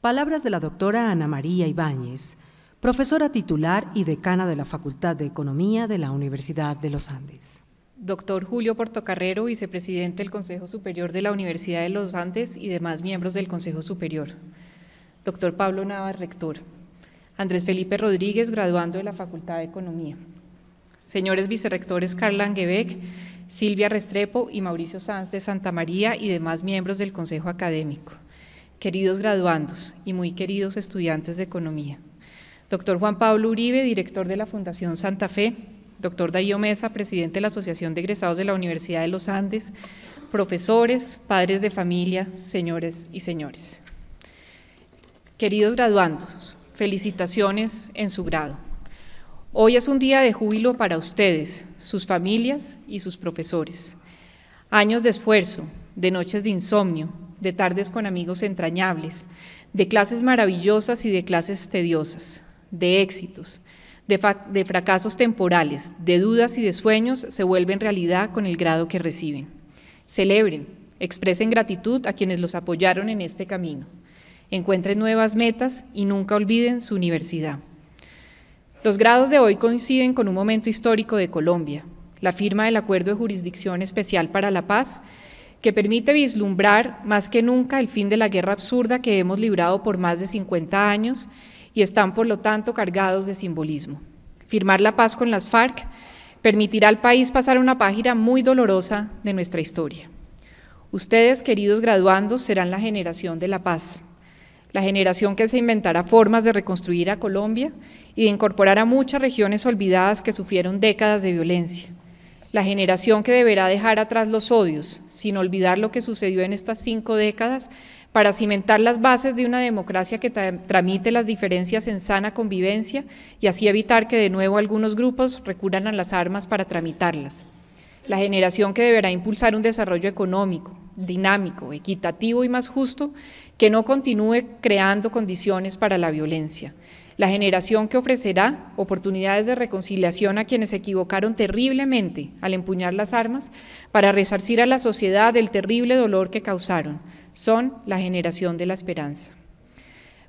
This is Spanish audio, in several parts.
Palabras de la doctora Ana María Ibáñez, profesora titular y decana de la Facultad de Economía de la Universidad de los Andes. Doctor Julio Portocarrero, vicepresidente del Consejo Superior de la Universidad de los Andes y demás miembros del Consejo Superior. Doctor Pablo Nava, rector. Andrés Felipe Rodríguez, graduando de la Facultad de Economía. Señores vicerrectores Carla Anguebec, Silvia Restrepo y Mauricio Sanz de Santa María y demás miembros del Consejo Académico queridos graduandos y muy queridos estudiantes de economía. Doctor Juan Pablo Uribe, director de la Fundación Santa Fe, doctor Darío Mesa, presidente de la Asociación de Egresados de la Universidad de los Andes, profesores, padres de familia, señores y señores. Queridos graduandos, felicitaciones en su grado. Hoy es un día de júbilo para ustedes, sus familias y sus profesores. Años de esfuerzo, de noches de insomnio, de tardes con amigos entrañables, de clases maravillosas y de clases tediosas, de éxitos, de, fracasos temporales, de dudas y de sueños se vuelven realidad con el grado que reciben. Celebren, expresen gratitud a quienes los apoyaron en este camino, encuentren nuevas metas y nunca olviden su universidad. Los grados de hoy coinciden con un momento histórico de Colombia, la firma del Acuerdo de Jurisdicción Especial para la Paz, que permite vislumbrar más que nunca el fin de la guerra absurda que hemos librado por más de 50 años y están por lo tanto cargados de simbolismo. Firmar la paz con las FARC permitirá al país pasar una página muy dolorosa de nuestra historia. Ustedes, queridos graduandos, serán la generación de la paz, la generación que se inventará formas de reconstruir a Colombia y de incorporar a muchas regiones olvidadas que sufrieron décadas de violencia la generación que deberá dejar atrás los odios, sin olvidar lo que sucedió en estas cinco décadas, para cimentar las bases de una democracia que tramite las diferencias en sana convivencia y así evitar que de nuevo algunos grupos recurran a las armas para tramitarlas. La generación que deberá impulsar un desarrollo económico, dinámico, equitativo y más justo, que no continúe creando condiciones para la violencia la generación que ofrecerá oportunidades de reconciliación a quienes se equivocaron terriblemente al empuñar las armas para resarcir a la sociedad del terrible dolor que causaron. Son la generación de la esperanza.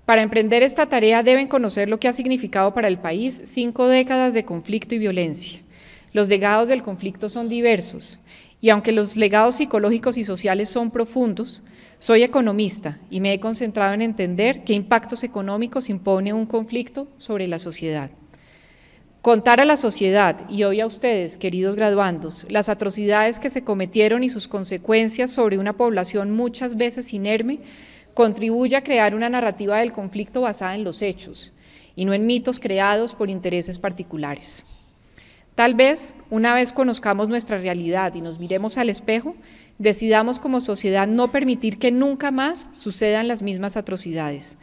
Para emprender esta tarea deben conocer lo que ha significado para el país cinco décadas de conflicto y violencia. Los legados del conflicto son diversos y aunque los legados psicológicos y sociales son profundos, soy economista y me he concentrado en entender qué impactos económicos impone un conflicto sobre la sociedad. Contar a la sociedad y hoy a ustedes, queridos graduandos, las atrocidades que se cometieron y sus consecuencias sobre una población muchas veces inerme contribuye a crear una narrativa del conflicto basada en los hechos y no en mitos creados por intereses particulares. Tal vez, una vez conozcamos nuestra realidad y nos miremos al espejo, decidamos como sociedad no permitir que nunca más sucedan las mismas atrocidades.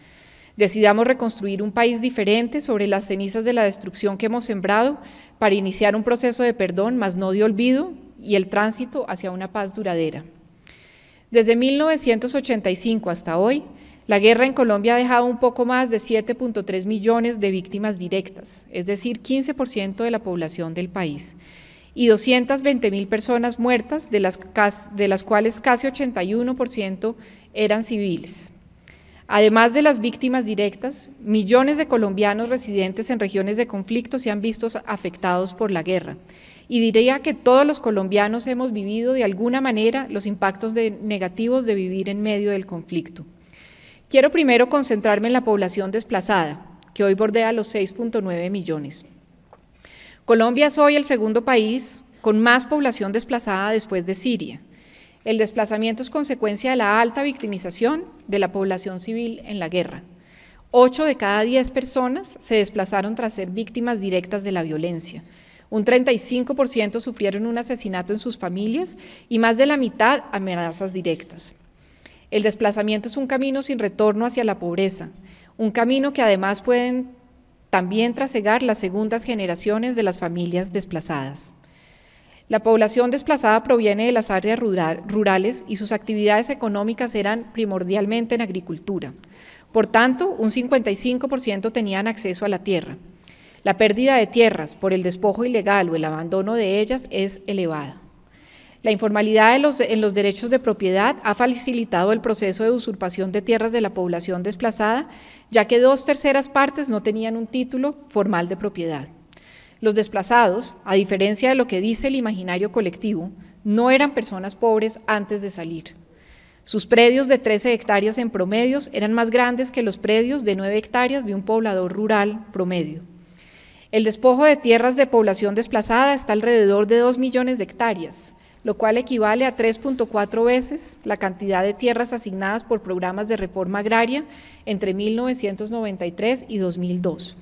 Decidamos reconstruir un país diferente sobre las cenizas de la destrucción que hemos sembrado para iniciar un proceso de perdón, más no de olvido, y el tránsito hacia una paz duradera. Desde 1985 hasta hoy, la guerra en Colombia ha dejado un poco más de 7.3 millones de víctimas directas, es decir, 15% de la población del país y 220 mil personas muertas, de las, de las cuales casi 81% eran civiles. Además de las víctimas directas, millones de colombianos residentes en regiones de conflicto se han visto afectados por la guerra. Y diría que todos los colombianos hemos vivido de alguna manera los impactos negativos de vivir en medio del conflicto. Quiero primero concentrarme en la población desplazada, que hoy bordea los 6.9 millones. Colombia es hoy el segundo país con más población desplazada después de Siria. El desplazamiento es consecuencia de la alta victimización de la población civil en la guerra. Ocho de cada diez personas se desplazaron tras ser víctimas directas de la violencia. Un 35% sufrieron un asesinato en sus familias y más de la mitad amenazas directas. El desplazamiento es un camino sin retorno hacia la pobreza, un camino que además pueden también trasegar las segundas generaciones de las familias desplazadas. La población desplazada proviene de las áreas rurales y sus actividades económicas eran primordialmente en agricultura. Por tanto, un 55% tenían acceso a la tierra. La pérdida de tierras por el despojo ilegal o el abandono de ellas es elevada. La informalidad en los, derechos de propiedad ha facilitado el proceso de usurpación de tierras de la población desplazada, ya que dos terceras partes no tenían un título formal de propiedad. Los desplazados, a diferencia de lo que dice el imaginario colectivo, no eran personas pobres antes de salir. Sus predios de 13 hectáreas en promedios eran más grandes que los predios de 9 hectáreas de un poblador rural promedio. El despojo de tierras de población desplazada está alrededor de 2 millones de hectáreas lo cual equivale a 3.4 veces la cantidad de tierras asignadas por programas de reforma agraria entre 1993 y 2002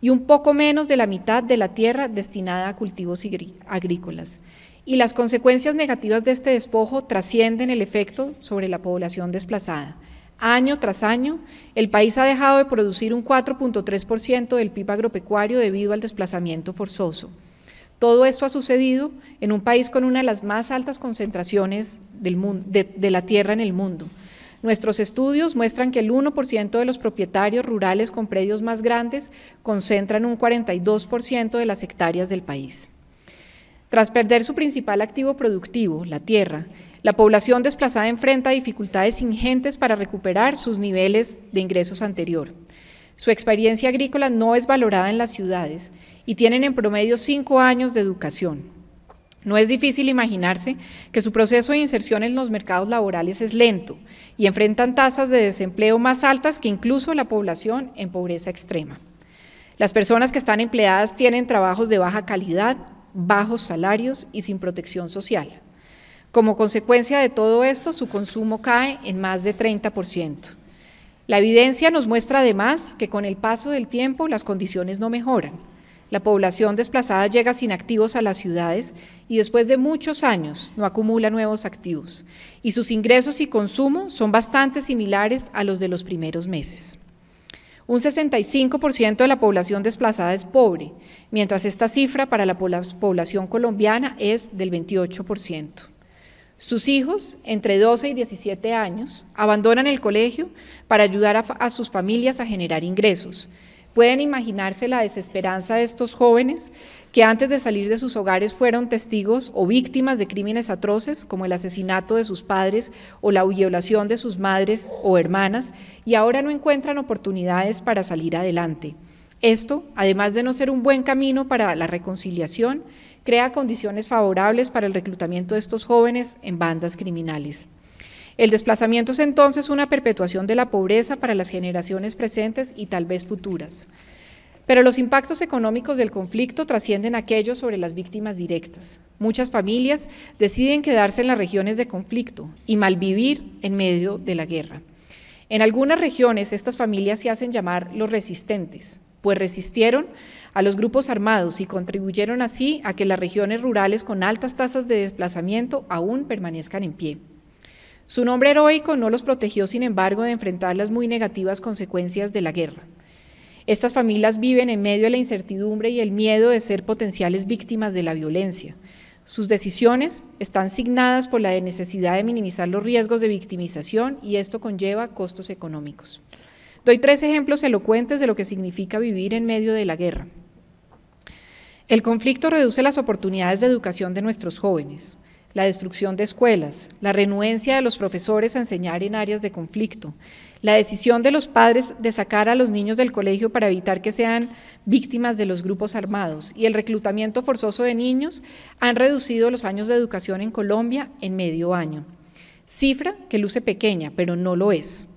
y un poco menos de la mitad de la tierra destinada a cultivos agrícolas. Y las consecuencias negativas de este despojo trascienden el efecto sobre la población desplazada. Año tras año, el país ha dejado de producir un 4.3% del PIB agropecuario debido al desplazamiento forzoso. Todo esto ha sucedido en un país con una de las más altas concentraciones de, de, la tierra en el mundo. Nuestros estudios muestran que el 1% de los propietarios rurales con predios más grandes concentran un 42% de las hectáreas del país. Tras perder su principal activo productivo, la tierra, la población desplazada enfrenta dificultades ingentes para recuperar sus niveles de ingresos anterior. Su experiencia agrícola no es valorada en las ciudades y tienen en promedio cinco años de educación. No es difícil imaginarse que su proceso de inserción en los mercados laborales es lento y enfrentan tasas de desempleo más altas que incluso la población en pobreza extrema. Las personas que están empleadas tienen trabajos de baja calidad, bajos salarios y sin protección social. Como consecuencia de todo esto, su consumo cae en más de 30%. La evidencia nos muestra además que con el paso del tiempo las condiciones no mejoran la población desplazada llega sin activos a las ciudades y después de muchos años no acumula nuevos activos y sus ingresos y consumo son bastante similares a los de los primeros meses. Un 65% de la población desplazada es pobre, mientras esta cifra para la población colombiana es del 28%. Sus hijos, entre 12 y 17 años, abandonan el colegio para ayudar a, sus familias a generar ingresos, Pueden imaginarse la desesperanza de estos jóvenes que antes de salir de sus hogares fueron testigos o víctimas de crímenes atroces como el asesinato de sus padres o la violación de sus madres o hermanas y ahora no encuentran oportunidades para salir adelante. Esto, además de no ser un buen camino para la reconciliación, crea condiciones favorables para el reclutamiento de estos jóvenes en bandas criminales. El desplazamiento es entonces una perpetuación de la pobreza para las generaciones presentes y tal vez futuras. Pero los impactos económicos del conflicto trascienden aquellos sobre las víctimas directas. Muchas familias deciden quedarse en las regiones de conflicto y malvivir en medio de la guerra. En algunas regiones estas familias se hacen llamar los resistentes, pues resistieron a los grupos armados y contribuyeron así a que las regiones rurales con altas tasas de desplazamiento aún permanezcan en pie. Su nombre heroico no los protegió, sin embargo, de enfrentar las muy negativas consecuencias de la guerra. Estas familias viven en medio de la incertidumbre y el miedo de ser potenciales víctimas de la violencia. Sus decisiones están signadas por la necesidad de minimizar los riesgos de victimización y esto conlleva costos económicos. Doy tres ejemplos elocuentes de lo que significa vivir en medio de la guerra. El conflicto reduce las oportunidades de educación de nuestros jóvenes la destrucción de escuelas, la renuencia de los profesores a enseñar en áreas de conflicto, la decisión de los padres de sacar a los niños del colegio para evitar que sean víctimas de los grupos armados y el reclutamiento forzoso de niños han reducido los años de educación en Colombia en medio año. Cifra que luce pequeña, pero no lo es.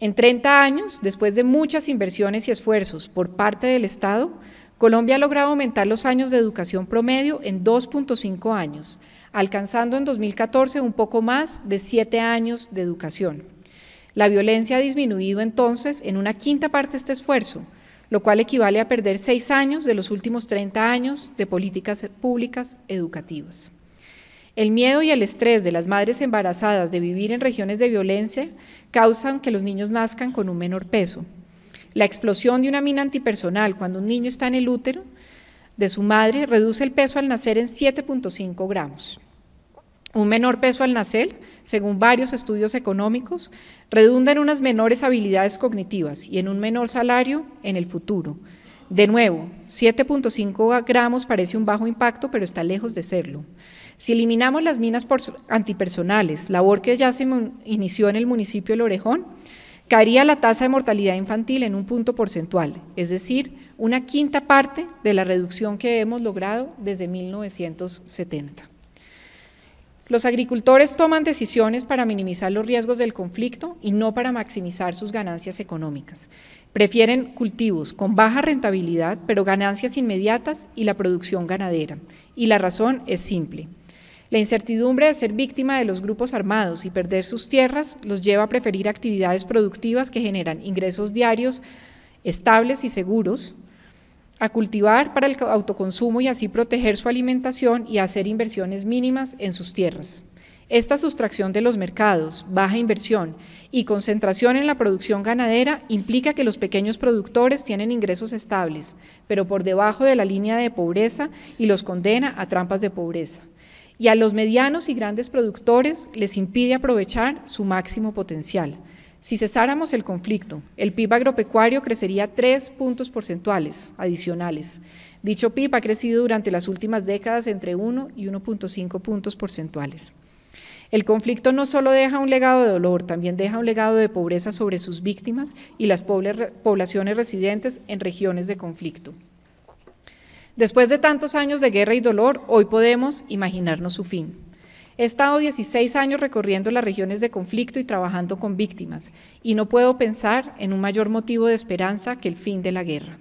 En 30 años, después de muchas inversiones y esfuerzos por parte del Estado, Colombia ha logrado aumentar los años de educación promedio en 2.5 años, alcanzando en 2014 un poco más de 7 años de educación. La violencia ha disminuido entonces en una quinta parte este esfuerzo, lo cual equivale a perder 6 años de los últimos 30 años de políticas públicas educativas. El miedo y el estrés de las madres embarazadas de vivir en regiones de violencia causan que los niños nazcan con un menor peso, la explosión de una mina antipersonal cuando un niño está en el útero de su madre reduce el peso al nacer en 7.5 gramos. Un menor peso al nacer, según varios estudios económicos, redunda en unas menores habilidades cognitivas y en un menor salario en el futuro. De nuevo, 7.5 gramos parece un bajo impacto, pero está lejos de serlo. Si eliminamos las minas antipersonales, labor que ya se inició en el municipio de Lorejón, caería la tasa de mortalidad infantil en un punto porcentual, es decir, una quinta parte de la reducción que hemos logrado desde 1970. Los agricultores toman decisiones para minimizar los riesgos del conflicto y no para maximizar sus ganancias económicas. Prefieren cultivos con baja rentabilidad, pero ganancias inmediatas y la producción ganadera. Y la razón es simple. La incertidumbre de ser víctima de los grupos armados y perder sus tierras los lleva a preferir actividades productivas que generan ingresos diarios estables y seguros, a cultivar para el autoconsumo y así proteger su alimentación y hacer inversiones mínimas en sus tierras. Esta sustracción de los mercados, baja inversión y concentración en la producción ganadera implica que los pequeños productores tienen ingresos estables, pero por debajo de la línea de pobreza y los condena a trampas de pobreza y a los medianos y grandes productores les impide aprovechar su máximo potencial. Si cesáramos el conflicto, el PIB agropecuario crecería tres puntos porcentuales adicionales. Dicho PIB ha crecido durante las últimas décadas entre 1 y 1.5 puntos porcentuales. El conflicto no solo deja un legado de dolor, también deja un legado de pobreza sobre sus víctimas y las poblaciones residentes en regiones de conflicto. Después de tantos años de guerra y dolor, hoy podemos imaginarnos su fin. He estado 16 años recorriendo las regiones de conflicto y trabajando con víctimas, y no puedo pensar en un mayor motivo de esperanza que el fin de la guerra.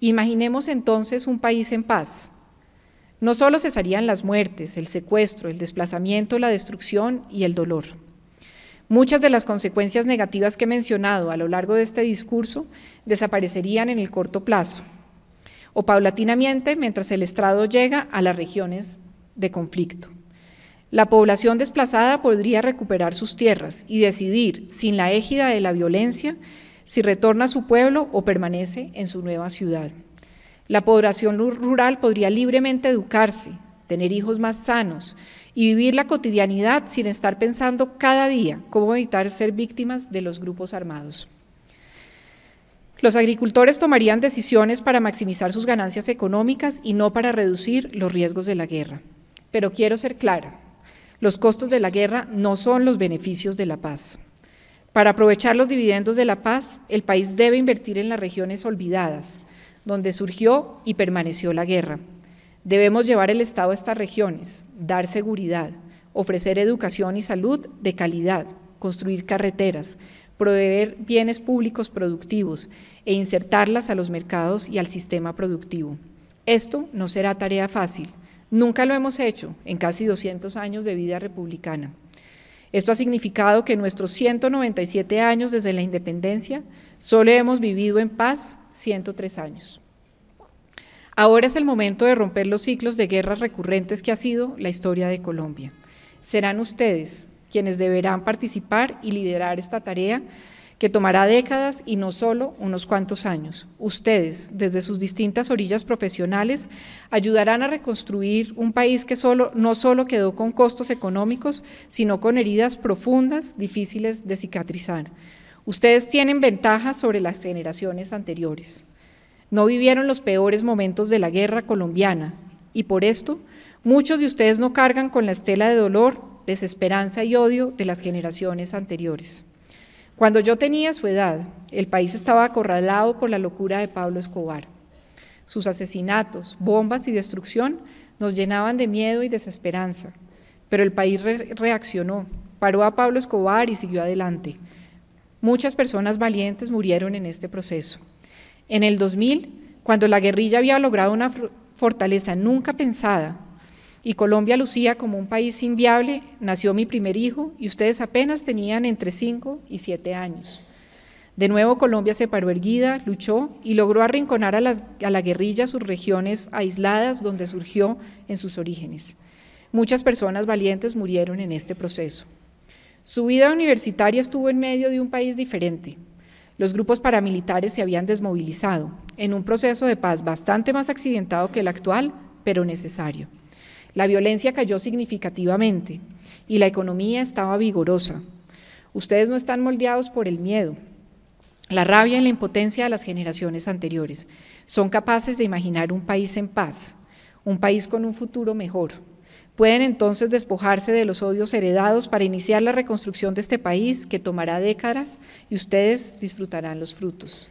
Imaginemos entonces un país en paz. No solo cesarían las muertes, el secuestro, el desplazamiento, la destrucción y el dolor. Muchas de las consecuencias negativas que he mencionado a lo largo de este discurso desaparecerían en el corto plazo, o paulatinamente mientras el estrado llega a las regiones de conflicto. La población desplazada podría recuperar sus tierras y decidir, sin la égida de la violencia, si retorna a su pueblo o permanece en su nueva ciudad. La población rural podría libremente educarse, tener hijos más sanos y vivir la cotidianidad sin estar pensando cada día cómo evitar ser víctimas de los grupos armados. Los agricultores tomarían decisiones para maximizar sus ganancias económicas y no para reducir los riesgos de la guerra. Pero quiero ser clara, los costos de la guerra no son los beneficios de la paz. Para aprovechar los dividendos de la paz, el país debe invertir en las regiones olvidadas, donde surgió y permaneció la guerra. Debemos llevar el Estado a estas regiones, dar seguridad, ofrecer educación y salud de calidad, construir carreteras, proveer bienes públicos productivos e insertarlas a los mercados y al sistema productivo. Esto no será tarea fácil. Nunca lo hemos hecho en casi 200 años de vida republicana. Esto ha significado que nuestros 197 años desde la independencia solo hemos vivido en paz 103 años. Ahora es el momento de romper los ciclos de guerras recurrentes que ha sido la historia de Colombia. Serán ustedes, quienes deberán participar y liderar esta tarea que tomará décadas y no solo unos cuantos años. Ustedes, desde sus distintas orillas profesionales, ayudarán a reconstruir un país que solo, no solo quedó con costos económicos, sino con heridas profundas, difíciles de cicatrizar. Ustedes tienen ventajas sobre las generaciones anteriores. No vivieron los peores momentos de la guerra colombiana y por esto muchos de ustedes no cargan con la estela de dolor desesperanza y odio de las generaciones anteriores. Cuando yo tenía su edad, el país estaba acorralado por la locura de Pablo Escobar. Sus asesinatos, bombas y destrucción nos llenaban de miedo y desesperanza, pero el país reaccionó, paró a Pablo Escobar y siguió adelante. Muchas personas valientes murieron en este proceso. En el 2000, cuando la guerrilla había logrado una fortaleza nunca pensada, y Colombia lucía como un país inviable, nació mi primer hijo y ustedes apenas tenían entre 5 y 7 años. De nuevo Colombia se paró erguida, luchó y logró arrinconar a, a la guerrilla sus regiones aisladas donde surgió en sus orígenes. Muchas personas valientes murieron en este proceso. Su vida universitaria estuvo en medio de un país diferente. Los grupos paramilitares se habían desmovilizado, en un proceso de paz bastante más accidentado que el actual, pero necesario. La violencia cayó significativamente y la economía estaba vigorosa. Ustedes no están moldeados por el miedo, la rabia y la impotencia de las generaciones anteriores. Son capaces de imaginar un país en paz, un país con un futuro mejor. Pueden entonces despojarse de los odios heredados para iniciar la reconstrucción de este país que tomará décadas y ustedes disfrutarán los frutos.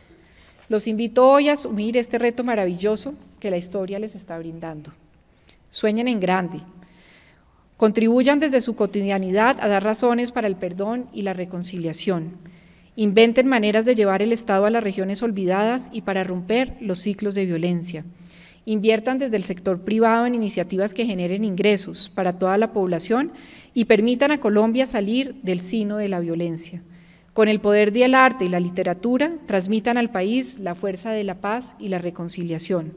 Los invito hoy a asumir este reto maravilloso que la historia les está brindando. Sueñen en grande. Contribuyan desde su cotidianidad a dar razones para el perdón y la reconciliación. Inventen maneras de llevar el Estado a las regiones olvidadas y para romper los ciclos de violencia. Inviertan desde el sector privado en iniciativas que generen ingresos para toda la población y permitan a Colombia salir del sino de la violencia. Con el poder del arte y la literatura, transmitan al país la fuerza de la paz y la reconciliación.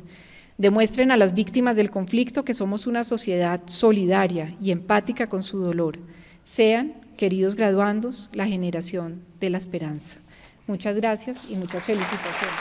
Demuestren a las víctimas del conflicto que somos una sociedad solidaria y empática con su dolor. Sean, queridos graduandos, la generación de la esperanza. Muchas gracias y muchas felicitaciones.